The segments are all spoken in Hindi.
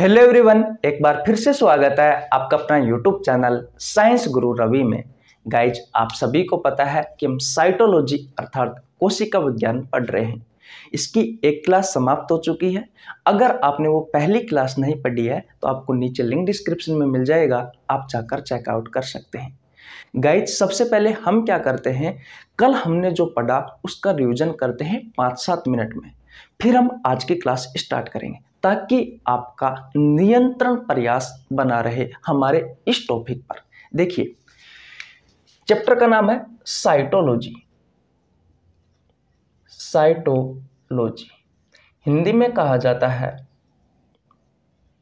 हेलो एवरीवन एक बार फिर से स्वागत है आपका अपना यूट्यूब चैनल साइंस गुरु रवि में गाइज आप सभी को पता है कि हम साइटोलॉजी अर्थात कोशिका विज्ञान पढ़ रहे हैं इसकी एक क्लास समाप्त हो चुकी है अगर आपने वो पहली क्लास नहीं पढ़ी है तो आपको नीचे लिंक डिस्क्रिप्शन में मिल जाएगा आप जाकर चेकआउट कर सकते हैं गाइज सबसे पहले हम क्या करते हैं कल हमने जो पढ़ा उसका रिविजन करते हैं पाँच सात मिनट में फिर हम आज की क्लास स्टार्ट करेंगे ताकि आपका नियंत्रण प्रयास बना रहे हमारे इस टॉपिक पर देखिए चैप्टर का नाम है साइटोलॉजी साइटोलॉजी हिंदी में कहा जाता है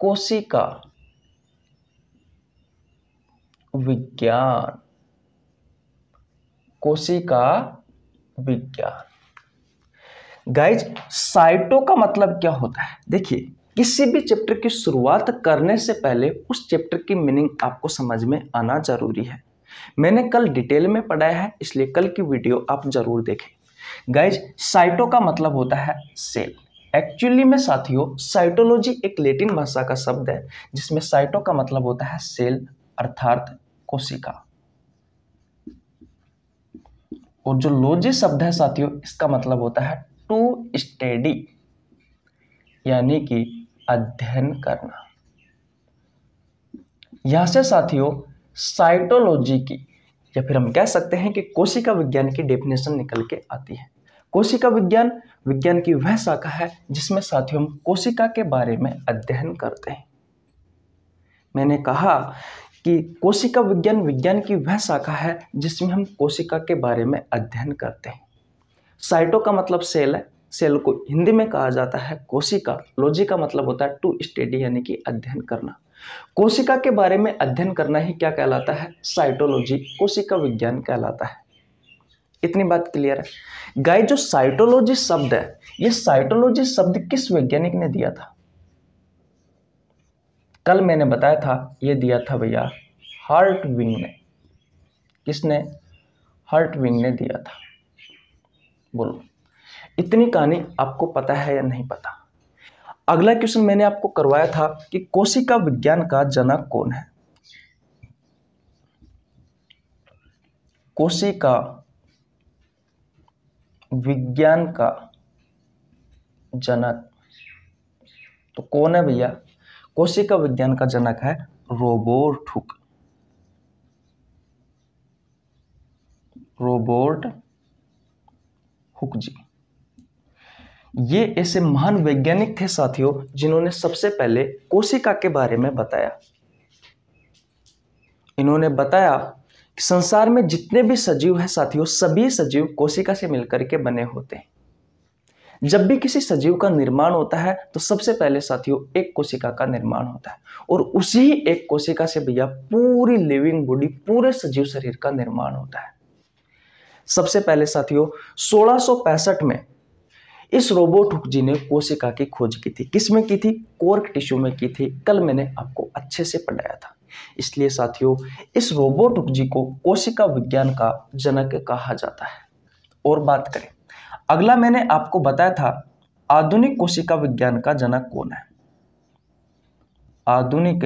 कोशिका विज्ञान कोशिका विज्ञान गाइज साइटो का मतलब क्या होता है देखिए किसी भी चैप्टर की शुरुआत करने से पहले उस चैप्टर की मीनिंग आपको समझ में आना जरूरी है मैंने कल डिटेल में पढ़ाया है इसलिए कल की वीडियो आप जरूर देखें गाइज साइटो का मतलब होता है सेल एक्चुअली में साथियों साइटोलॉजी एक लेटिन भाषा का शब्द है जिसमें साइटो का मतलब होता है सेल अर्थात कोशिका और जो लोजी शब्द है साथियों इसका मतलब होता है टू स्टडी यानी कि अध्ययन करना यहां से साथियों साइटोलॉजी की या फिर हम कह सकते हैं कि कोशिका विज्ञान की डेफिनेशन निकल के आती है कोशिका विज्ञान विज्ञान की वह शाखा है जिसमें साथियों हम कोशिका के बारे में अध्ययन करते हैं मैंने कहा कि कोशिका विज्ञान विज्ञान की वह शाखा है जिसमें हम कोशिका के बारे में अध्ययन करते हैं साइटो का मतलब सेल है सेल को हिंदी में कहा जाता है कोशिका लॉजी का मतलब होता है टू स्टडी यानी कि अध्ययन करना कोशिका के बारे में अध्ययन करना ही क्या कहलाता है साइटोलॉजी कोशिका विज्ञान कहलाता है इतनी बात क्लियर है गाय जो साइटोलॉजी शब्द है ये साइटोलॉजी शब्द किस वैज्ञानिक ने दिया था कल मैंने बताया था ये दिया था भैया हार्ट विंग ने किसने हार्ट विंग ने दिया था बोलो इतनी कहानी आपको पता है या नहीं पता अगला क्वेश्चन मैंने आपको करवाया था कि कोशिका विज्ञान का जनक कौन है कोशिका विज्ञान का जनक तो कौन है भैया कोशिका विज्ञान का जनक है Robert Hooke Robert Hooke ji ये ऐसे महान वैज्ञानिक थे साथियों जिन्होंने सबसे पहले कोशिका के बारे में बताया इन्होंने बताया कि संसार में जितने भी सजीव हैं साथियों सभी सजीव कोशिका से मिलकर के बने होते हैं जब भी किसी सजीव का निर्माण होता है तो सबसे पहले साथियों एक कोशिका का निर्माण होता है और उसी एक कोशिका से भैया पूरी लिविंग बॉडी पूरे सजीव शरीर का निर्माण होता है सबसे पहले साथियों सोलह में इस रोबोट जी ने कोशिका की खोज की थी किस में की थी कोर्क टिश्यू में की थी कल मैंने आपको अच्छे से पढ़ाया था इसलिए साथियों इस रोबोट जी को कोशिका विज्ञान का जनक कहा जाता है और बात करें अगला मैंने आपको बताया था आधुनिक कोशिका विज्ञान का जनक कौन है आधुनिक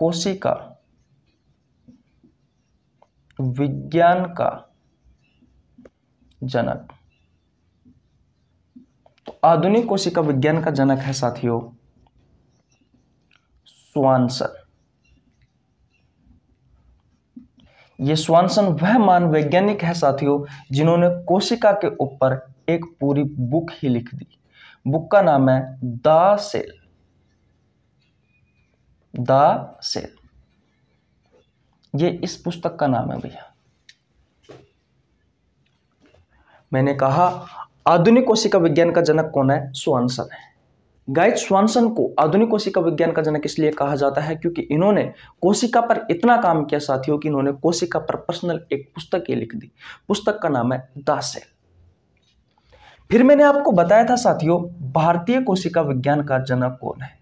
कोशिका विज्ञान का जनक तो आधुनिक कोशिका विज्ञान का जनक है साथियों स्वानसन ये स्वानसन वह मान वैज्ञानिक है साथियों जिन्होंने कोशिका के ऊपर एक पूरी बुक ही लिख दी बुक का नाम है द सेल द सेल ये इस पुस्तक का नाम है भैया मैंने कहा आधुनिक कोशिका विज्ञान का जनक कौन है स्वानसन है गाइड स्वानसन को आधुनिक कोशिका विज्ञान का जनक इसलिए कहा जाता है क्योंकि इन्होंने कोशिका पर इतना काम किया साथियों कि इन्होंने कोशिका पर पर्सनल एक पुस्तक ही लिख दी पुस्तक का नाम है दास फिर मैंने आपको बताया था साथियों भारतीय कोशिका विज्ञान का जनक कौन है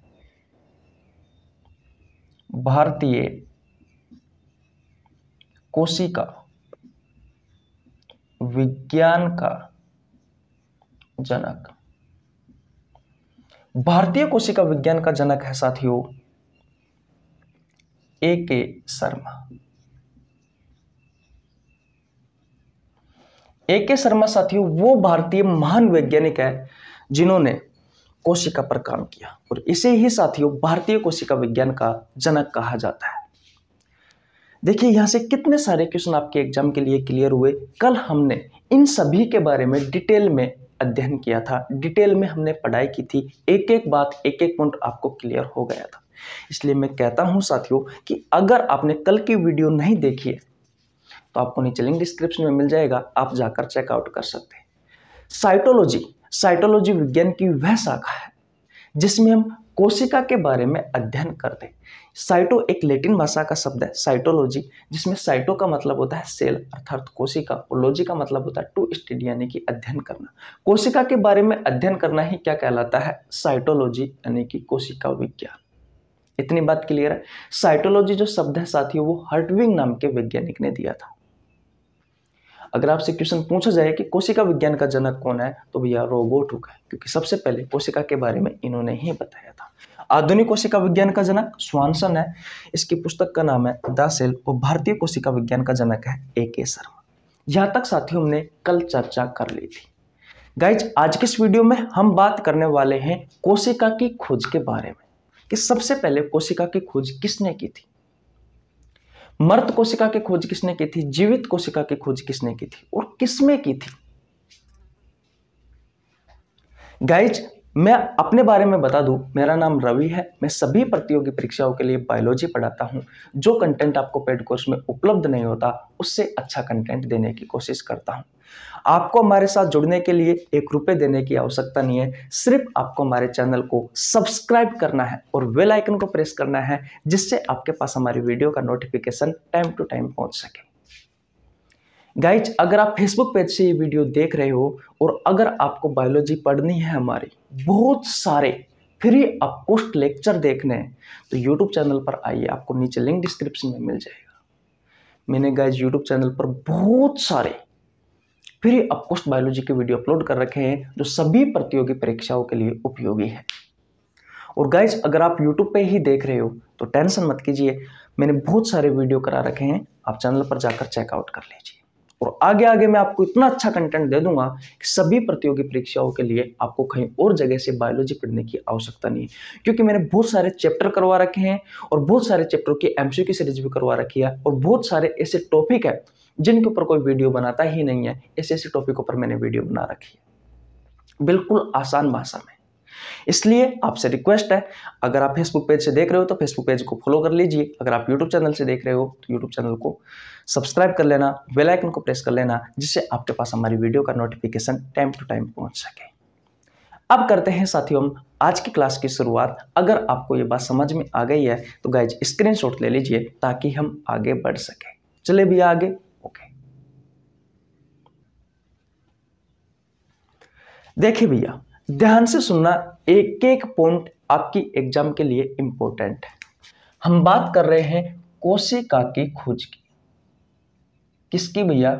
भारतीय कोशिका विज्ञान का जनक भारतीय कोशिका विज्ञान का जनक है साथियों ए के शर्मा ए के शर्मा साथियों वो भारतीय महान वैज्ञानिक है जिन्होंने कोशिका पर काम किया और इसे ही साथियों भारतीय कोशिका विज्ञान का जनक कहा जाता है देखिए यहाँ से कितने सारे क्वेश्चन आपके एग्जाम के लिए क्लियर हुए कल हमने इन सभी के बारे में डिटेल में अध्ययन किया था डिटेल में हमने पढ़ाई की थी एक एक बात एक एक पॉइंट आपको क्लियर हो गया था इसलिए मैं कहता हूँ साथियों कि अगर आपने कल की वीडियो नहीं देखी है तो आपको नीचे लिंक डिस्क्रिप्शन में मिल जाएगा आप जाकर चेकआउट कर सकते हैं साइटोलॉजी साइटोलॉजी विज्ञान की वह शाखा है जिसमें हम कोशिका के बारे में अध्ययन करते हैं साइटो एक लेटिन भाषा का शब्द है साइटोलॉजी जिसमें साइटो का मतलब होता है सेल अर्थात कोशिका और लॉजी का मतलब होता है टू स्टडी यानी कि अध्ययन करना कोशिका के बारे में अध्ययन करना ही क्या कहलाता है साइटोलॉजी यानी कि कोशिका विज्ञान इतनी बात क्लियर है साइटोलॉजी जो शब्द है साथियों वो हर्टविंग नाम के वैज्ञानिक ने दिया था अगर आपसे क्वेश्चन पूछा जाए कि कोशिका विज्ञान का जनक कौन है तो भैया रोबोट होगा क्योंकि सबसे पहले कोशिका के बारे में इन्होंने ही बताया था आधुनिक कोशिका विज्ञान का जनक स्वानसन है इसकी पुस्तक का नाम है द सेल और भारतीय कोशिका विज्ञान का जनक है ए के शर्मा यहाँ तक साथियों हमने कल चर्चा कर ली थी गाइज आज के इस वीडियो में हम बात करने वाले हैं कोशिका की खोज के बारे में कि सबसे पहले कोशिका की खोज किसने की थी मृत कोशिका की खोज किसने की थी जीवित कोशिका की खोज किसने की थी और किसमें की थी गाइज मैं अपने बारे में बता दूं मेरा नाम रवि है मैं सभी प्रतियोगी परीक्षाओं के लिए बायोलॉजी पढ़ाता हूं जो कंटेंट आपको पेड कोर्स में उपलब्ध नहीं होता उससे अच्छा कंटेंट देने की कोशिश करता हूं आपको हमारे साथ जुड़ने के लिए एक रुपये देने की आवश्यकता नहीं है सिर्फ आपको हमारे चैनल को सब्सक्राइब करना है और वेलाइकन को प्रेस करना है जिससे आपके पास हमारी वीडियो का नोटिफिकेशन टाइम टू टाइम पहुँच सके गाइज अगर आप फेसबुक पेज से ये वीडियो देख रहे हो और अगर आपको बायोलॉजी पढ़नी है हमारी बहुत सारे फ्री अपकोस्ट लेक्चर देखने हैं तो यूट्यूब चैनल पर आइए आपको नीचे लिंक डिस्क्रिप्शन में मिल जाएगा मैंने गाइज यूट्यूब चैनल पर बहुत सारे फ्री अपकोस्ट बायोलॉजी के वीडियो अपलोड कर रखे हैं जो सभी प्रतियोगी परीक्षाओं के लिए उपयोगी है और गाइज अगर आप यूट्यूब पर ही देख रहे हो तो टेंशन मत कीजिए मैंने बहुत सारे वीडियो करा रखे हैं आप चैनल पर जाकर चेकआउट कर लीजिए और आगे आगे मैं आपको इतना अच्छा कंटेंट दे दूंगा कि सभी प्रतियोगी परीक्षाओं के लिए आपको कहीं और जगह से बायोलॉजी पढ़ने की आवश्यकता नहीं है क्योंकि मैंने बहुत सारे चैप्टर करवा रखे हैं और बहुत सारे चैप्टरों की एम की सीरीज भी करवा रखी है और बहुत सारे ऐसे टॉपिक है जिनके ऊपर कोई वीडियो बनाता ही नहीं है ऐसे ऐसे टॉपिकों पर मैंने वीडियो बना रखी है बिल्कुल आसान भाषा में इसलिए आपसे रिक्वेस्ट है अगर आप फेसबुक पेज से देख रहे हो तो फेसबुक पेज को फॉलो कर लीजिए अगर आप यूट्यूब चैनल से देख रहे हो तो यूट्यूब चैनल को सब्सक्राइब कर लेना बेल आइकन को प्रेस कर लेना जिससे आपके पास हमारी वीडियो का नोटिफिकेशन टाइम टू टाइम पहुंच सके अब करते हैं साथियों आज की क्लास की शुरुआत अगर आपको ये बात समझ में आ गई है तो गाइज स्क्रीनशॉट ले लीजिए ताकि हम आगे बढ़ सकें चले भैया आगे ओके देखिए भैया ध्यान से सुनना एक एक पॉइंट आपकी एग्जाम के लिए इंपॉर्टेंट है हम बात कर रहे हैं कोशिका की खोज की किसकी भैया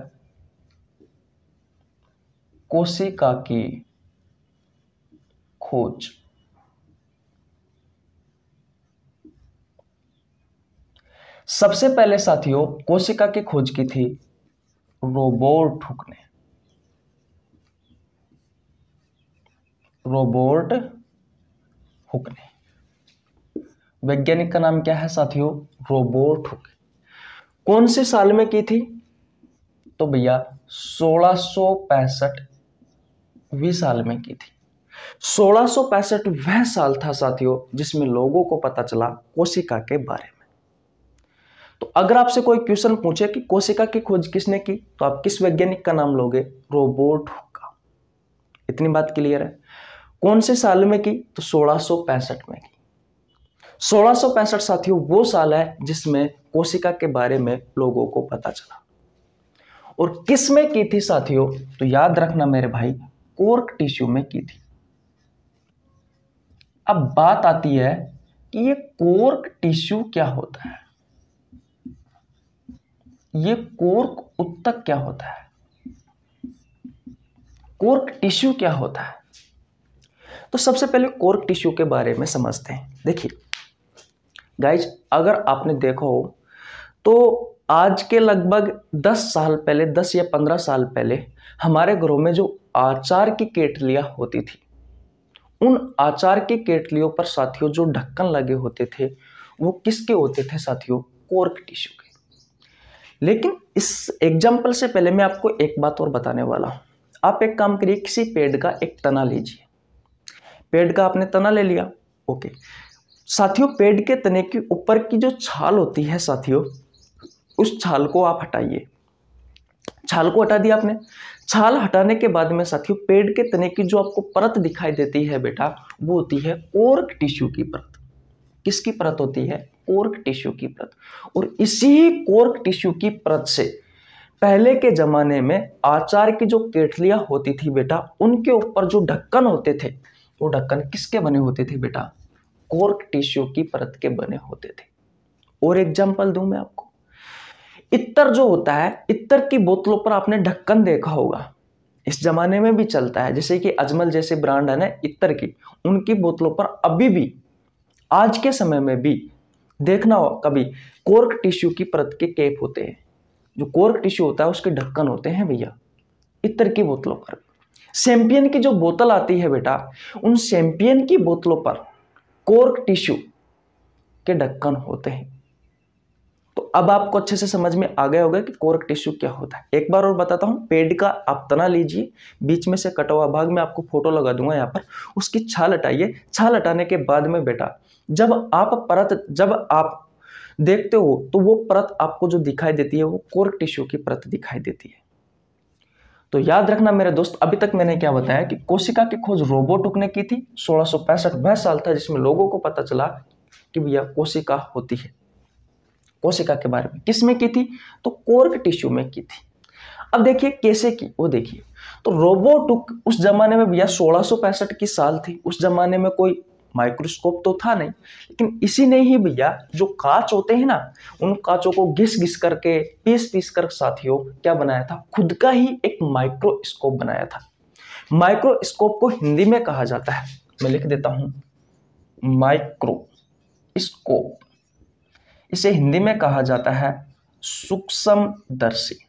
कोशिका की खोज सबसे पहले साथियों कोशिका की खोज की थी रोबोट हुक ने रोबोट हुक ने वैज्ञानिक का नाम क्या है साथियों रोबोट हुक कौन से साल में की थी तो भैया सोलह वी साल में की थी सोलह वह साल था साथियों जिसमें लोगों को पता चला कोशिका के बारे में तो अगर आपसे कोई क्वेश्चन पूछे कि कोशिका की खोज किसने की तो आप किस वैज्ञानिक का नाम लोगे रोबोट हुक्का इतनी बात क्लियर है कौन से साल में की तो सोलह में की सोलह साथियों वो साल है जिसमें कोशिका के बारे में लोगों को पता चला और किस में की थी साथियों तो याद रखना मेरे भाई कोर्क टिश्यू में की थी अब बात आती है कि ये कोर्क टिश्यू क्या होता है ये कोर्क उत्तक क्या होता है कोर्क टिश्यू क्या होता है तो सबसे पहले कोर्क टिश्यू के बारे में समझते हैं देखिए गाइज अगर आपने देखा हो तो आज के लगभग 10 साल पहले 10 या 15 साल पहले हमारे घरों में जो आचार की केटलियाँ होती थी उन आचार की केटलियों पर साथियों जो ढक्कन लगे होते थे वो किसके होते थे साथियों कोर्क टिश्यू के लेकिन इस एग्जाम्पल से पहले मैं आपको एक बात और बताने वाला हूँ आप एक काम करिए किसी पेड़ का एक तना लीजिए पेड़ का आपने तना ले लिया ओके साथियों पेड़ के तने के ऊपर की जो छाल होती है साथियों उस छाल को आप हटाइए छाल को हटा दिया आपने छाल हटाने के बाद में साथियों पेड़ के तने की जो आपको परत दिखाई देती है बेटा वो होती है ओर्क टिश्यू की परत किसकी परत होती है कोर्क टिश्यू की परत और इसी कोर्क टिश्यू की परत से पहले के ज़माने में आचार की जो केटलियां होती थी बेटा उनके ऊपर जो ढक्कन होते थे वो ढक्कन किसके बने होते थे बेटा कोर्क टिश्यू की परत के बने होते थे और एग्जाम्पल दू मैं आपको इतर जो होता है इतर की बोतलों पर आपने ढक्कन देखा होगा इस जमाने में भी चलता है जैसे कि अजमल जैसे ब्रांड है ना इतर की उनकी बोतलों पर अभी भी आज के समय में भी देखना हो कभी कोर्क टिश्यू की परत के केप होते हैं जो कोर्क टिश्यू होता है उसके ढक्कन होते हैं भैया इतर की बोतलों पर सेम्पियन की जो बोतल आती है बेटा उन सेम्पियन की बोतलों पर कोर्क टिश्यू के ढक्कन होते हैं तो अब आपको अच्छे से समझ में आ गया होगा कि कोर्क टिश्यू क्या होता है एक बार और बताता हूं पेड़ का आप तना लीजिए बीच में से कटा हुआ भाग में आपको फोटो लगा दूंगा यहां पर उसकी छाल हटाइए छाल हटाने के बाद में बेटा जब आप परत जब आप देखते हो तो वो परत आपको जो दिखाई देती है वो कोर्क टिश्यू की परत दिखाई देती है तो याद रखना मेरे दोस्त अभी तक मैंने क्या बताया कि कोशिका की खोज रोबोट ने की थी सोलह वह साल था जिसमें लोगों को पता चला कि भैया कोशिका होती है कोशिका के बारे में किसमें की थी तो कोर्क टिश्यू में की थी अब देखिए कैसे की वो देखिए तो रोबोटुक उस जमाने में भैया सोलह की साल थी उस जमाने में कोई माइक्रोस्कोप तो था नहीं लेकिन इसी ने ही भैया जो कांच होते हैं ना उन कांचों को घिस घिस करके पीस पीस कर साथियों क्या बनाया था खुद का ही एक माइक्रोस्कोप बनाया था माइक्रोस्कोप को हिंदी में कहा जाता है मैं लिख देता हूं माइक्रो स्कोप इसे हिंदी में कहा जाता है सूक्ष्म दर्शी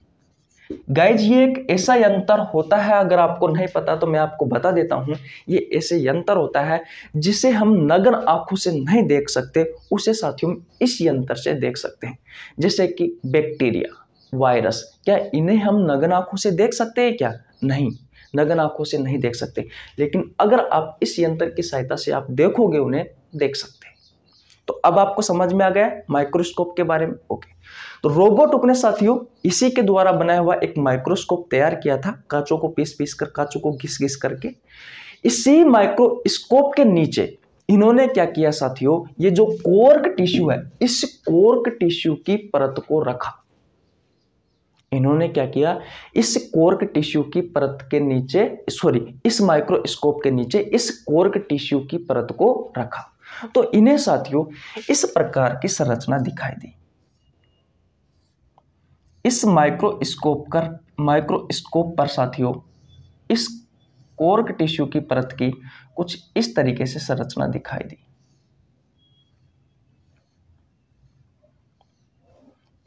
गाइज ये एक ऐसा यंत्र होता है अगर आपको नहीं पता तो मैं आपको बता देता हूँ ये ऐसे यंत्र होता है जिसे हम नगन आंखों से नहीं देख सकते उसे साथियों इस यंत्र से देख सकते हैं जैसे कि बैक्टीरिया वायरस क्या इन्हें हम नगन आंखों से देख सकते हैं क्या नहीं नगन आंखों से नहीं देख सकते लेकिन अगर आप इस यंत्र की सहायता से आप देखोगे उन्हें देख सकते हैं तो अब आपको समझ में आ गया माइक्रोस्कोप के बारे में ओके तो रोबोटुक ने साथियों इसी के द्वारा बनाया हुआ एक माइक्रोस्कोप तैयार किया था कांचों को पीस पीस कर कांचों को घिस घिस करके इसी माइक्रोस्कोप के नीचे इन्होंने क्या किया साथियों ये जो कोर्क टिश्यू है इस कोर्क टिश्यू की परत को रखा इन्होंने क्या किया इस कोर्क टिश्यू की परत के नीचे सॉरी इस माइक्रोस्कोप के नीचे इस कोर्क टिश्यू की परत को रखा तो इन्हें साथियों इस प्रकार की संरचना दिखाई दी इस माइक्रोस्कोप कर माइक्रोस्कोप पर साथियों इस कोर्क टिश्यू की परत की कुछ इस तरीके से संरचना दिखाई दी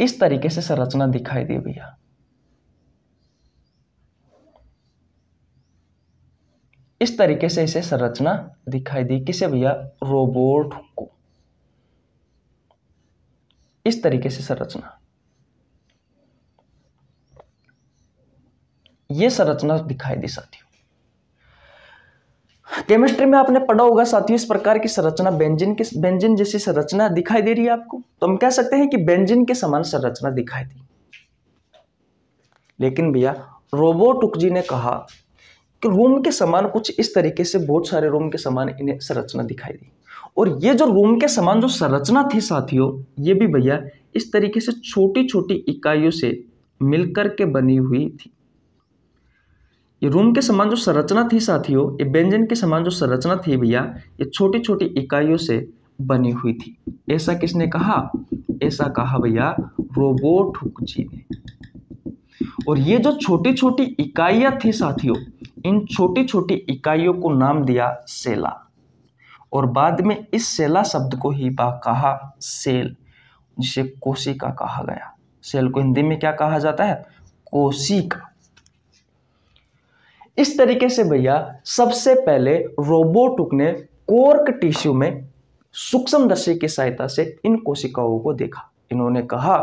इस तरीके से संरचना दिखाई दी भैया इस तरीके से इसे संरचना दिखाई दी किसे भैया रोबोट को इस तरीके से संरचना ये संरचना दिखाई दी साथियों केमिस्ट्री में आपने पढ़ा होगा साथियों इस प्रकार की संरचना बेंजिन की बेंजिन जैसी संरचना दिखाई दे रही है आपको तो हम कह सकते हैं कि बेंजिन के समान संरचना दिखाई दी लेकिन भैया रोबोट जी ने कहा कि रूम के समान कुछ इस तरीके से बहुत सारे रूम के समान इन्हें संरचना दिखाई दी और ये जो रूम के समान जो संरचना थी साथियों ये भी भैया इस तरीके से छोटी छोटी इकाइयों से मिलकर के बनी हुई थी ये रूम के समान जो संरचना थी साथियों ये व्यंजन के समान जो संरचना थी भैया ये छोटी छोटी इकाइयों से बनी हुई थी ऐसा किसने कहा ऐसा कहा भैया रोबोट हुकजी ने और ये जो छोटी छोटी इकाइयां थी साथियों इन छोटी छोटी इकाइयों को नाम दिया सेला और बाद में इस सेला शब्द को ही बा कहा सेल जिसे कोशिका कहा गया सेल को हिंदी में क्या कहा जाता है कोशिका इस तरीके से भैया सबसे पहले रोबोटुक ने कोर्क टिश्यू में सूक्ष्मदर्शी की सहायता से इन कोशिकाओं को देखा इन्होंने कहा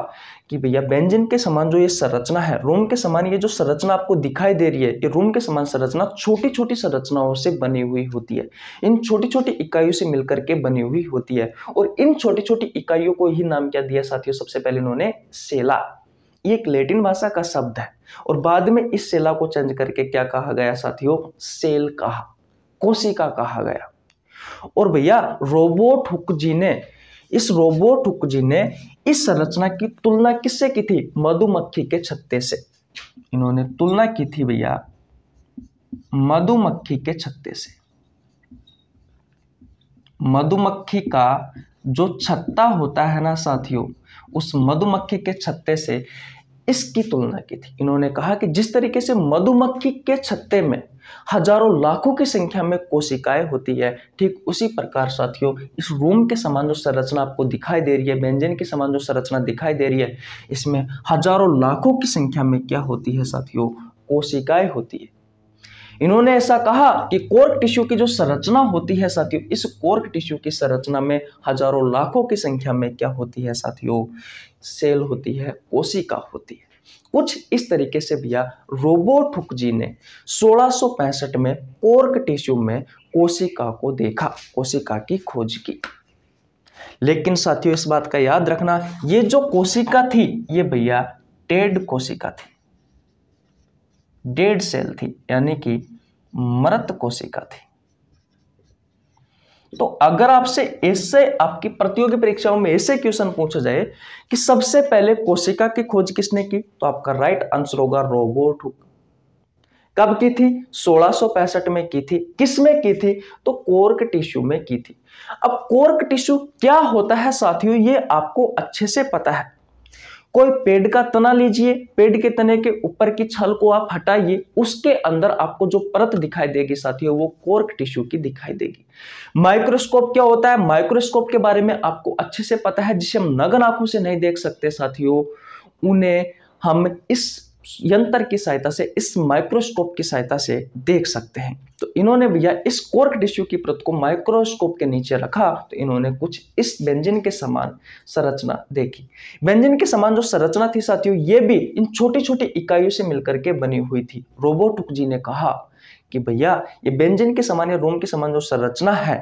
कि भैया बेंजिन के समान जो ये संरचना है रोम के समान ये जो संरचना आपको दिखाई दे रही है ये रोम के समान संरचना छोटी छोटी संरचनाओं से बनी हुई होती है इन छोटी छोटी इकाइयों से मिलकर के बनी हुई होती है और इन छोटी छोटी इकाइयों को ही नाम क्या दिया साथियों सबसे पहले इन्होंने सेला ये एक लेटिन भाषा का शब्द है और बाद में इस सेला को चेंज करके क्या कहा गया साथियों सेल कहा कोशिका कहा गया और भैया रोबोट हुक जी ने इस रोबोट हुक जी ने इस संरचना की तुलना किससे की थी मधुमक्खी के छत्ते से इन्होंने तुलना की थी भैया मधुमक्खी के छत्ते से मधुमक्खी का जो छत्ता होता है ना साथियों उस मधुमक्खी के छत्ते से इसकी तुलना की थी इन्होंने कहा कि जिस तरीके से मधुमक्खी के छत्ते में हजारों लाखों की संख्या में कोशिकाएं होती है ठीक उसी प्रकार साथियों इस रूम के समान जो संरचना आपको दिखाई दे रही है व्यंजन के समान जो संरचना दिखाई दे रही है इसमें हजारों लाखों की संख्या में क्या होती है साथियों कोशिकाएं होती है इन्होंने ऐसा कहा कि कोर्क टिश्यू की जो संरचना होती है साथियों इस कोर्क टिश्यू की संरचना में हजारों लाखों की संख्या में क्या होती है साथियों सेल होती है कोशिका होती है कुछ इस तरीके से भैया रोबोटुक जी ने सोलह में कोर्क टिश्यू में कोशिका को देखा कोशिका की खोज की लेकिन साथियों इस बात का याद रखना ये जो कोशिका थी ये भैया टेड कोशिका थी डेड सेल थी यानी कि मृत कोशिका थी तो अगर आपसे ऐसे आपकी प्रतियोगी परीक्षाओं में ऐसे क्वेश्चन पूछा जाए कि सबसे पहले कोशिका की खोज किसने की तो आपका राइट आंसर होगा रोबोट कब की थी सोलह में की थी किस में की थी तो कोर्क टिश्यू में की थी अब कोर्क टिश्यू क्या होता है साथियों ये आपको अच्छे से पता है कोई पेड़ का तना लीजिए पेड़ के तने के ऊपर की छल को आप हटाइए उसके अंदर आपको जो परत दिखाई देगी साथियों वो कोर्क टिश्यू की दिखाई देगी माइक्रोस्कोप क्या होता है माइक्रोस्कोप के बारे में आपको अच्छे से पता है जिसे हम नगन आंखों से नहीं देख सकते साथियों उन्हें हम इस यंत्र की सहायता से इस माइक्रोस्कोप की सहायता से देख सकते हैं तो इन्होंने भैया इस कोर्क टिश्यू की प्रत को माइक्रोस्कोप के नीचे रखा तो इन्होंने कुछ इस व्यंजन के समान संरचना देखी व्यंजन के समान जो संरचना थी साथियों ये भी इन छोटी छोटी इकाइयों से मिलकर के बनी हुई थी रोबोटुक जी ने कहा कि भैया ये व्यंजन के समान या रोम के समान जो संरचना है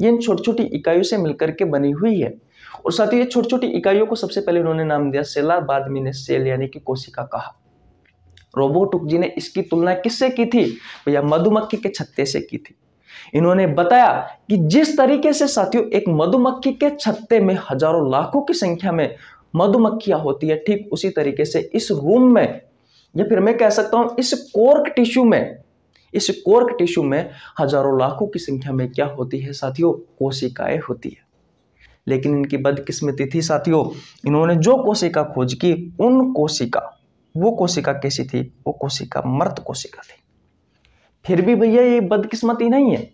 ये इन छोटी छोटी इकाइयों से मिलकर के बनी हुई है और साथ ही ये छोटी छोटी इकाइयों को सबसे पहले उन्होंने नाम दिया सेला बाद में सेल यानी कि कोशिका कहा रोबोटुक जी ने इसकी तुलना किससे की थी भैया मधुमक्खी के छत्ते से की थी इन्होंने बताया कि जिस तरीके से साथियों एक मधुमक्खी के छत्ते में हजारों लाखों की संख्या में मधुमक्खियां होती है ठीक उसी तरीके से इस रूम में या फिर मैं कह सकता हूं इस कोर्क टिश्यू में इस कोर्क टिश्यू में हजारों लाखों की संख्या में क्या होती है साथियों कोशिकाएं होती है लेकिन इनकी बदकिस्मती थी साथियों इन्होंने जो कोशिका खोज की उन कोशिका वो कोशिका कैसी थी वो कोशिका मर्द कोशिका थी फिर भी भैया ये बदकिस्मती नहीं है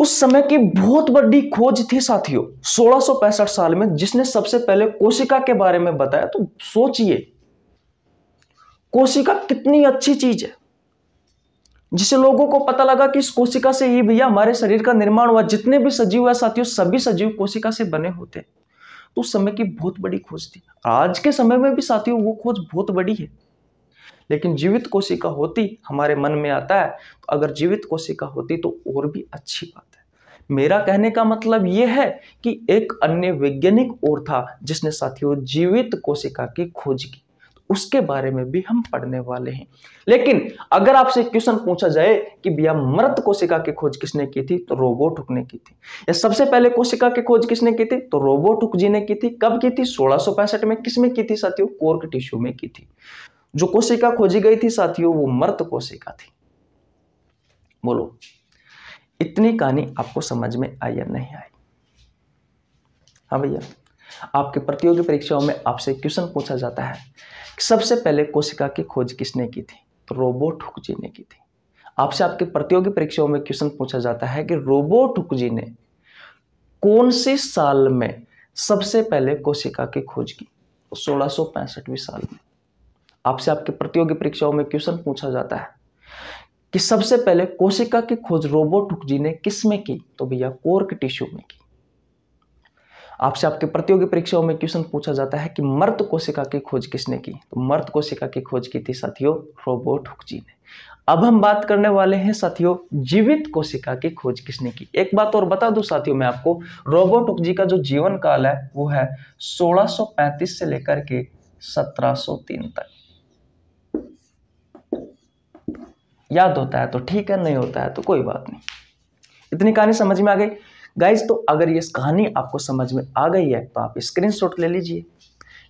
उस समय की बहुत बड़ी खोज थी साथियों सोलह साल में जिसने सबसे पहले कोशिका के बारे में बताया तो सोचिए कोशिका कितनी अच्छी चीज है जिसे लोगों को पता लगा कि इस कोशिका से ही भैया हमारे शरीर का निर्माण हुआ जितने भी सजीव है साथियों सभी सजीव कोशिका से बने होते हैं तो उस समय की बहुत बड़ी खोज थी आज के समय में भी साथियों वो खोज बहुत बड़ी है लेकिन जीवित कोशिका होती हमारे मन में आता है तो अगर जीवित कोशिका होती तो और भी अच्छी बात है मेरा कहने का मतलब यह है कि एक अन्य वैज्ञानिक और था जिसने साथियों जीवित कोशिका की खोज की उसके बारे में भी हम पढ़ने वाले हैं लेकिन अगर आपसे क्वेश्चन पूछा जाए कि भैया मृत कोशिका की खोज किसने की थी तो रोबोट हुक ने की थी या सबसे पहले कोशिका की खोज किसने की थी तो रोबोट हुक जी ने की थी कब की थी सोलह में किसमें की थी साथियों कोर्क टिश्यू में की थी जो कोशिका खोजी गई थी साथियों वो मृत कोशिका थी बोलो इतनी कहानी आपको समझ में आई या नहीं आई हाँ भैया आपके प्रतियोगी परीक्षाओं में आपसे क्वेश्चन पूछा जाता है कि सबसे पहले कोशिका की खोज किसने की थी तो रोबोट हुकजी ने की थी आपसे आपके प्रतियोगी परीक्षाओं में क्वेश्चन पूछा जाता है कि रोबोट हुकजी ने कौन से साल में सबसे पहले कोशिका की खोज की तो सोलह साल में आपसे आपके प्रतियोगी परीक्षाओं में क्वेश्चन पूछा जाता है कि सबसे पहले कोशिका की खोज रोबोट हुकजी ने किस में की तो भैया कोर्क टिश्यू में की आपसे आपके प्रतियोगी परीक्षाओं में क्वेश्चन पूछा जाता है कि मर्द कोशिका की खोज किसने की तो मर्द कोशिका की खोज की थी साथियों रोबोट हुक्जी ने अब हम बात करने वाले हैं साथियों जीवित कोशिका की खोज किसने की एक बात और बता दूं साथियों मैं आपको रोबोट हुक्जी का जो जीवन काल है वो है सोलह से लेकर के सत्रह तक याद होता है तो ठीक है नहीं होता है तो कोई बात नहीं इतनी कहानी समझ में आ गई गाइज तो अगर ये कहानी आपको समझ में आ गई है तो आप स्क्रीन ले लीजिए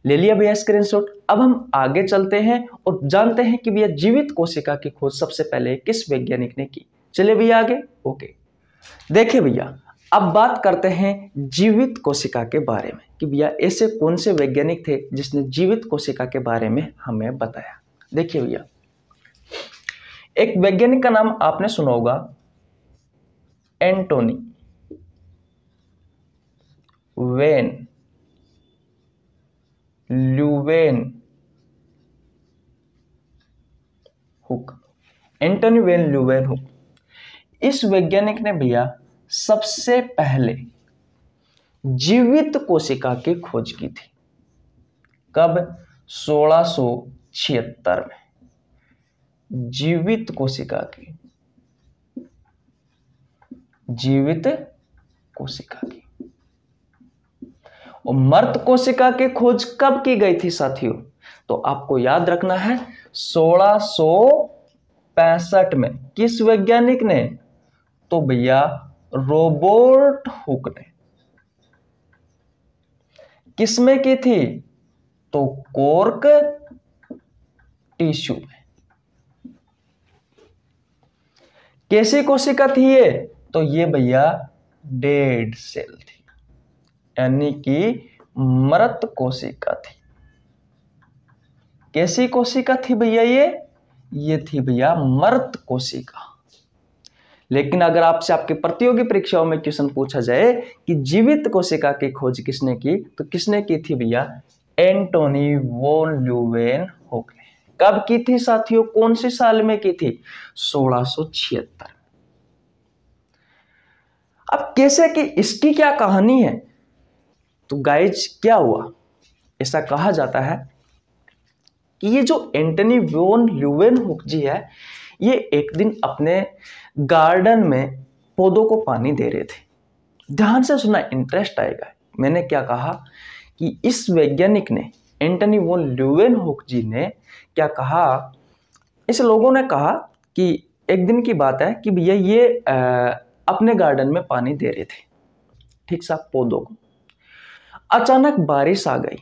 ले लिया भैया स्क्रीन अब हम आगे चलते हैं और जानते हैं कि भैया जीवित कोशिका की खोज सबसे पहले किस वैज्ञानिक ने की चले भैया आगे ओके देखिए भैया अब बात करते हैं जीवित कोशिका के बारे में कि भैया ऐसे कौन से वैज्ञानिक थे जिसने जीवित कोशिका के बारे में हमें बताया देखिए भैया एक वैज्ञानिक का नाम आपने सुना होगा Antonie van Leeuwenhoek Antony van Leeuwenhoek इस वैज्ञानिक ने भैया सबसे पहले जीवित कोशिका की खोज की थी कब सोलह में जीवित कोशिका की जीवित कोशिका की और मर्त कोशिका की खोज कब की गई थी साथियों तो आपको याद रखना है सोलह पैंसठ में किस वैज्ञानिक ने तो भैया रोबोट हुक ने किसमें की थी तो कोर्क टिश्यू में कैसी कोशिका थी ये तो ये भैया डेड सेल यानी कि मृत कोशिका थी कैसी कोशिका थी भैया ये ये थी भैया मृत कोशिका लेकिन अगर आपसे आपके प्रतियोगी परीक्षाओं में क्वेश्चन पूछा जाए कि जीवित कोशिका की खोज किसने की तो किसने की थी भैया एंटोनी वोन ल्यूवेन होक कब की थी साथियों कौन से साल में की थी सोलह अब कैसे कि इसकी क्या कहानी है तो गाइज क्या हुआ ऐसा कहा जाता है कि ये जो एंटनी वोन ल्यूवेन हुक जी है ये एक दिन अपने गार्डन में पौधों को पानी दे रहे थे ध्यान से सुना इंटरेस्ट आएगा मैंने क्या कहा कि इस वैज्ञानिक ने एंटनी वोन ल्यूवेन हुक जी ने क्या कहा इस लोगों ने कहा कि एक दिन की बात है कि भैया ये आ, अपने गार्डन में पानी दे रहे थे ठीक सा पौधों को अचानक बारिश आ गई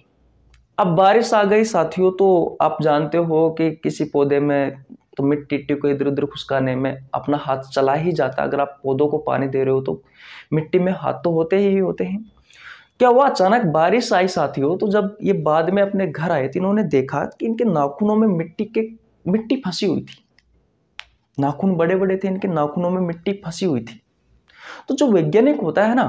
अब बारिश आ गई साथियों तो आप जानते हो कि किसी पौधे में तो मिट्टी टिट्टी को इधर उधर खुसकाने में अपना हाथ चला ही जाता है अगर आप पौधों को पानी दे रहे हो तो मिट्टी में हाथ तो होते ही होते हैं क्या हुआ अचानक बारिश आई साथियों तो जब ये बाद में अपने घर आए थे इन्होंने देखा कि इनके नाखूनों में मिट्टी के मिट्टी फंसी हुई थी नाखून बड़े बड़े थे इनके नाखूनों में मिट्टी फंसी हुई थी तो जो वैज्ञानिक होता है ना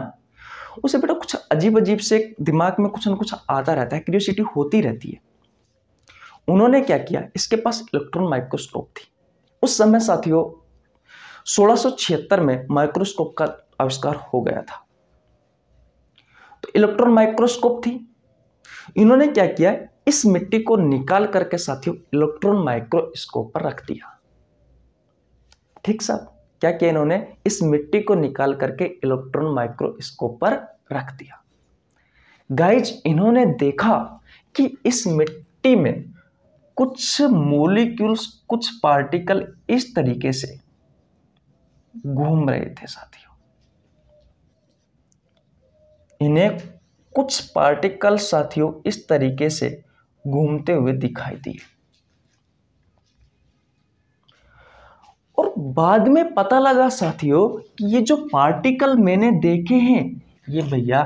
उसे बेटा कुछ अजीब अजीब से दिमाग में कुछ ना कुछ आता रहता है क्यूरियोसिटी होती रहती है उन्होंने क्या किया इसके पास इलेक्ट्रॉन माइक्रोस्कोप थी उस समय साथियों सोलह में माइक्रोस्कोप का आविष्कार हो गया था तो इलेक्ट्रॉन माइक्रोस्कोप थी इन्होंने क्या किया इस मिट्टी को निकाल करके साथियों इलेक्ट्रॉन माइक्रोस्कोप पर रख दिया ठीक साहब क्या किया इन्होंने इस मिट्टी को निकाल करके इलेक्ट्रॉन माइक्रोस्कोप पर रख दिया गाइज इन्होंने देखा कि इस मिट्टी में कुछ मोलिक्यूल्स कुछ पार्टिकल इस तरीके से घूम रहे थे साथियों इन्हें कुछ पार्टिकल साथियों इस तरीके से घूमते हुए दिखाई दिए और बाद में पता लगा साथियों कि ये जो पार्टिकल मैंने देखे हैं ये भैया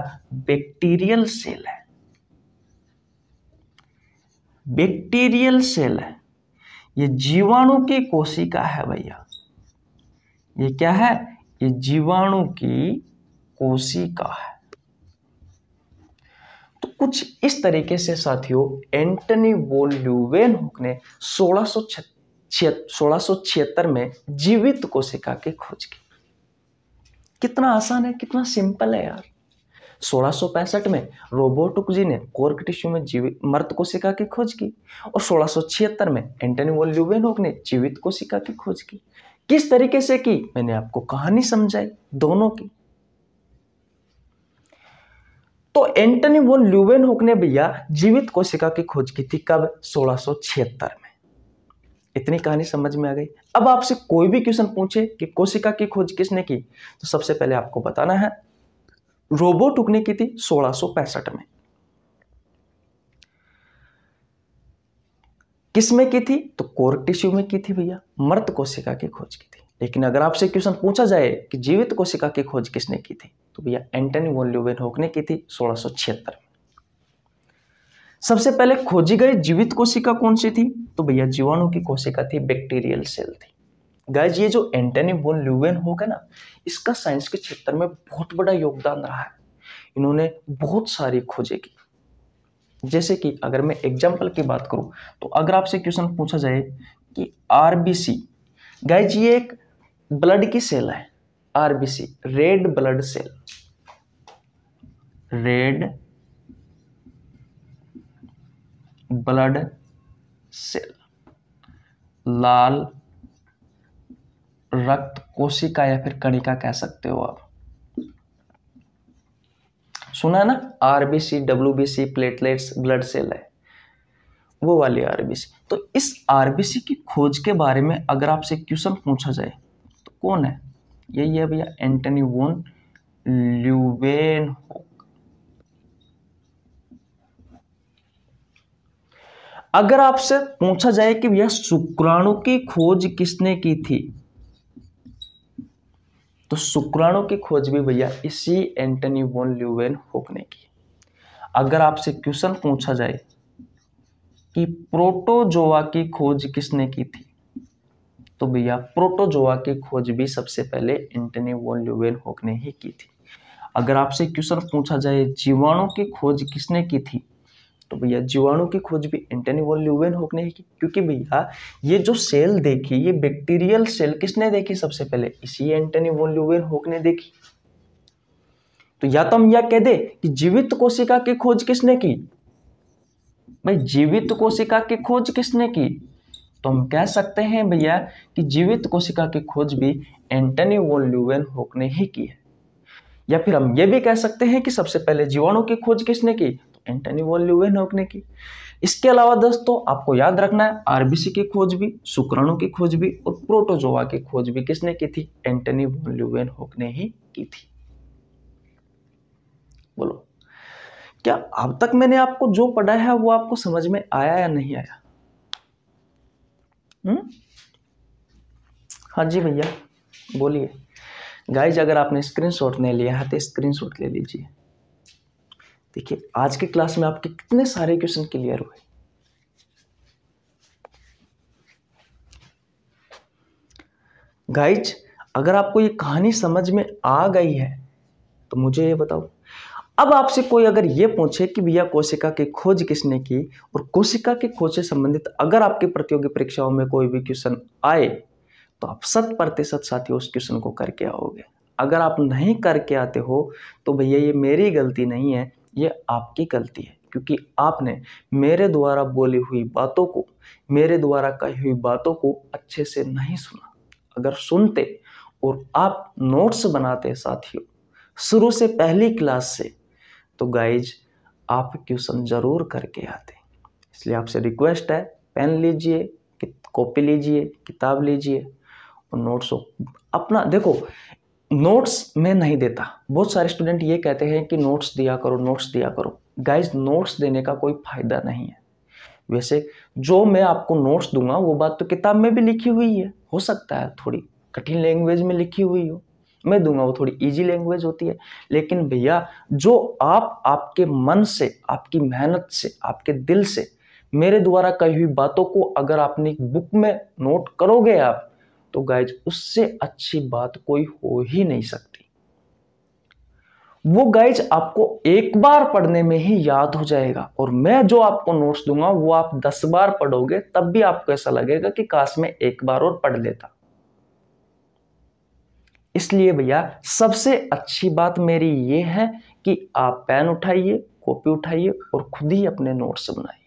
बैक्टीरियल सेल है बैक्टीरियल सेल है ये जीवाणु की कोशिका है भैया ये क्या है ये जीवाणु की कोशिका है तो कुछ इस तरीके से साथियों एंटनी वोल्यूवेन हुक ने सोलह सोलह में जीवित कोशिका की खोज की कितना आसान है कितना सिंपल है यार सोलह में रोबोटुक जी ने कोर्क टिश्यू में जीवित मृत कोशिका की खोज की और सोलह में एंटनी वॉल ने जीवित कोशिका की खोज की किस तरीके से की मैंने आपको कहानी समझाई दोनों की तो एंटनी वॉन ल्यूबेनहुक ने भैया जीवित कोशिका की खोज की थी कब सोलह में इतनी कहानी समझ में आ गई अब आपसे कोई भी क्वेश्चन पूछे कि कोशिका की खोज किसने की तो सबसे पहले आपको बताना है रोबोट उगने की थी सोलह में किस में की थी तो कोर टिश्यू में की थी भैया मृत कोशिका की खोज की थी लेकिन अगर आपसे क्वेश्चन पूछा जाए कि जीवित कोशिका की खोज किसने की थी तो भैया एंटनी वोन ल्यूवेन होक ने की थी सोलह में सबसे पहले खोजी गई जीवित कोशिका कौन सी थी तो भैया जीवाणु की कोशिका थी बैक्टीरियल सेल थी गाइज ये जो एंटनी बोन ल्यूवेन होगा ना इसका साइंस के क्षेत्र में बहुत बड़ा योगदान रहा है इन्होंने बहुत सारी खोजें की जैसे कि अगर मैं एग्जाम्पल की बात करूं तो अगर आपसे क्वेश्चन पूछा जाए कि आर बी सी गाइज ये एक ब्लड की सेल है R B C red blood cell red blood cell लाल रक्त कोशिका या फिर कणिका कह सकते हो आप सुना ना RBC WBC platelets blood cell है वो वाली आरबीसी तो इस आरबीसी की खोज के बारे में अगर आपसे क्वेश्चन पूछा जाए तो कौन है यही है भैया एंटनी वोन ल्यूबेन होक अगर आपसे पूछा जाए कि यह शुक्राणु की खोज किसने की थी तो शुक्राणु की खोज भी भैया इसी एंटनी वोन ल्यूवेन होक ने की अगर आपसे क्वेश्चन पूछा जाए कि प्रोटोजोआ की खोज किसने की थी तो भैया प्रोटोजोआ की खोज भी सबसे पहले एंटनी वोन ल्यूवेन होक ने ही की थी अगर आपसे क्वेश्चन पूछा जाए जीवाणु की खोज किसने की थी तो भैया जीवाणु की खोज भी एंटनी वॉन ल्यूवेन होक ने की क्योंकि भैया ये जो सेल देखी ये बैक्टीरियल सेल किसने देखी सबसे पहले इसी एंटनी वॉन ल्यूवेन होक ने देखी तो या तो हम यह कह दे कि जीवित कोशिका की खोज किसने की भाई जीवित कोशिका की खोज किसने की तो हम कह सकते हैं भैया कि जीवित कोशिका की खोज भी एंटनी वॉन ल्यूवेन होक ने ही की है या फिर हम ये भी कह सकते हैं कि सबसे पहले जीवाणु की खोज किसने की एंटनी है नोकने की इसके अलावा दोस्तों आपको याद रखना है आरबीसी की खोज भी शुक्राणु की खोज भी और प्रोटोजोवा की खोज भी किसने की थी एंटनी वॉल्यूवेन होक ने ही की थी बोलो क्या अब तक मैंने आपको जो पढ़ा है वो आपको समझ में आया या नहीं आया हम्म हाँ जी भैया बोलिए गाइज अगर आपने स्क्रीनशॉट नहीं लिया है तो स्क्रीनशॉट ले लीजिए देखिए आज के क्लास में आपके कितने सारे क्वेश्चन क्लियर हुए गाइज अगर आपको ये कहानी समझ में आ गई है तो मुझे ये बताओ अब आपसे कोई अगर ये पूछे कि भैया कोशिका की खोज किसने की और कोशिका की खोज से संबंधित अगर आपकी प्रतियोगी परीक्षाओं में कोई भी क्वेश्चन आए तो आप शत प्रतिशत साथियों उस क्वेश्चन को करके आओगे अगर आप नहीं करके आते हो तो भैया ये मेरी गलती नहीं है ये आपकी गलती है क्योंकि आपने मेरे द्वारा बोली हुई बातों को मेरे द्वारा कही हुई बातों को अच्छे से नहीं सुना अगर सुनते और आप नोट्स बनाते साथियों शुरू से पहली क्लास से तो गाइज आप क्वेश्चन ज़रूर करके आते इसलिए आपसे रिक्वेस्ट है पेन लीजिए कॉपी लीजिए किताब लीजिए और नोट्स अपना देखो नोट्स में नहीं देता बहुत सारे स्टूडेंट ये कहते हैं कि नोट्स दिया करो नोट्स दिया करो गाइज नोट्स देने का कोई फ़ायदा नहीं है वैसे जो मैं आपको नोट्स दूंगा वो बात तो किताब में भी लिखी हुई है हो सकता है थोड़ी कठिन लैंग्वेज में लिखी हुई हो मैं दूंगा वो थोड़ी इजी लैंग्वेज होती है लेकिन भैया जो आप आपके मन से आपकी मेहनत से आपके दिल से मेरे द्वारा कही हुई बातों को अगर आपने बुक में नोट करोगे आप तो गाइज उससे अच्छी बात कोई हो ही नहीं सकती वो गाइज आपको एक बार पढ़ने में ही याद हो जाएगा और मैं जो आपको नोट्स दूंगा वो आप दस बार पढ़ोगे तब भी आपको ऐसा लगेगा कि काश मैं एक बार और पढ़ लेता इसलिए भैया सबसे अच्छी बात मेरी ये है कि आप पेन उठाइए कॉपी उठाइए और खुद ही अपने नोट्स बनाइए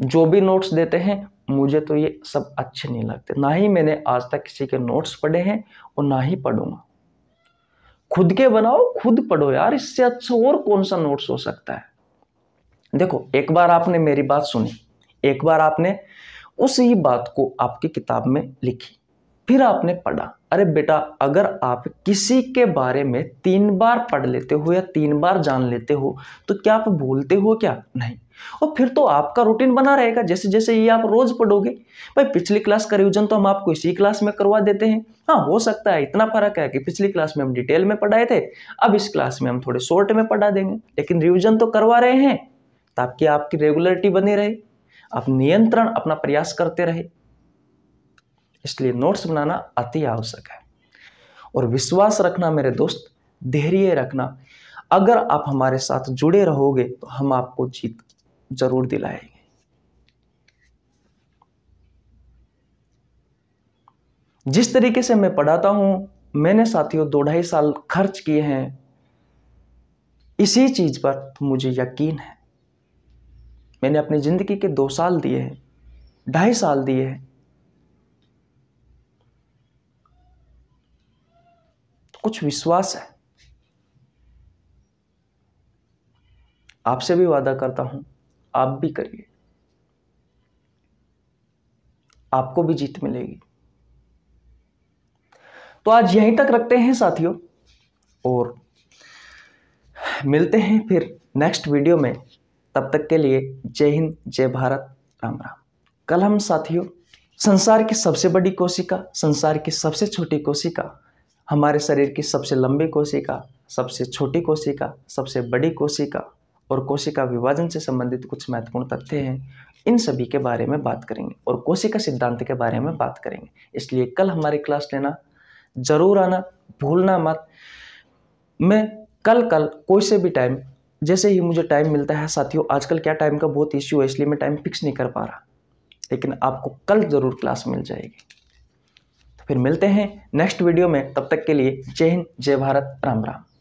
जो भी नोट्स देते हैं मुझे तो ये सब अच्छे नहीं लगते ना ही मैंने आज तक किसी के नोट्स पढ़े हैं और ना ही पढ़ूंगा खुद के बनाओ खुद पढ़ो यार इससे अच्छा और कौन सा नोट्स हो सकता है देखो एक बार आपने मेरी बात सुनी एक बार आपने उसी बात को आपकी किताब में लिखी फिर आपने पढ़ा अरे बेटा अगर आप किसी के बारे में तीन बार पढ़ लेते हो या तीन बार जान लेते हो तो क्या आप बोलते हो क्या नहीं और फिर तो आपका रूटीन बना रहेगा जैसे जैसे ये आप रोज पढ़ोगे भाई पिछली क्लास का रिविजन तो हम आपको इसी क्लास में करवा देते हैं हाँ हो सकता है इतना फर्क है कि पिछली क्लास में हम डिटेल में पढ़ाए थे अब इस क्लास में हम थोड़े शॉर्ट में पढ़ा देंगे लेकिन रिविजन तो करवा रहे हैं ताकि आपकी रेगुलरिटी बनी रहे आप नियंत्रण अपना प्रयास करते रहे इसलिए नोट्स बनाना अति आवश्यक है और विश्वास रखना मेरे दोस्त धैर्य रखना अगर आप हमारे साथ जुड़े रहोगे तो हम आपको जीत जरूर दिलाएंगे जिस तरीके से मैं पढ़ाता हूं मैंने साथियों दो ढाई साल खर्च किए हैं इसी चीज़ पर तो मुझे यकीन है मैंने अपनी ज़िंदगी के दो साल दिए हैं ढाई साल दिए हैं कुछ विश्वास है आपसे भी वादा करता हूं आप भी करिए आपको भी जीत मिलेगी तो आज यहीं तक रखते हैं साथियों और मिलते हैं फिर नेक्स्ट वीडियो में तब तक के लिए जय हिंद जय भारत राम राम कल हम साथियों संसार की सबसे बड़ी कोशिका संसार की सबसे छोटी कोशिका हमारे शरीर की सबसे लंबी कोशिका सबसे छोटी कोशिका सबसे बड़ी कोशिका और कोशिका विभाजन से संबंधित कुछ महत्वपूर्ण तथ्य हैं इन सभी के बारे में बात करेंगे और कोशिका सिद्धांत के बारे में बात करेंगे इसलिए कल हमारी क्लास लेना ज़रूर आना भूलना मत मैं कल कल कोई से भी टाइम जैसे ही मुझे टाइम मिलता है साथियों आजकल क्या टाइम का बहुत इश्यू है इसलिए मैं टाइम फिक्स नहीं कर पा रहा लेकिन आपको कल ज़रूर क्लास मिल जाएगी फिर मिलते हैं नेक्स्ट वीडियो में तब तक के लिए जय हिंद जय भारत राम राम